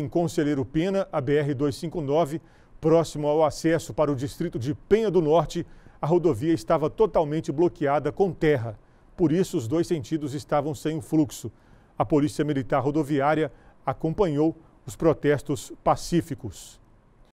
Em Conselheiro Pena, a BR-259, próximo ao acesso para o distrito de Penha do Norte, a rodovia estava totalmente bloqueada com terra. Por isso, os dois sentidos estavam sem o fluxo. A Polícia Militar Rodoviária acompanhou os protestos pacíficos.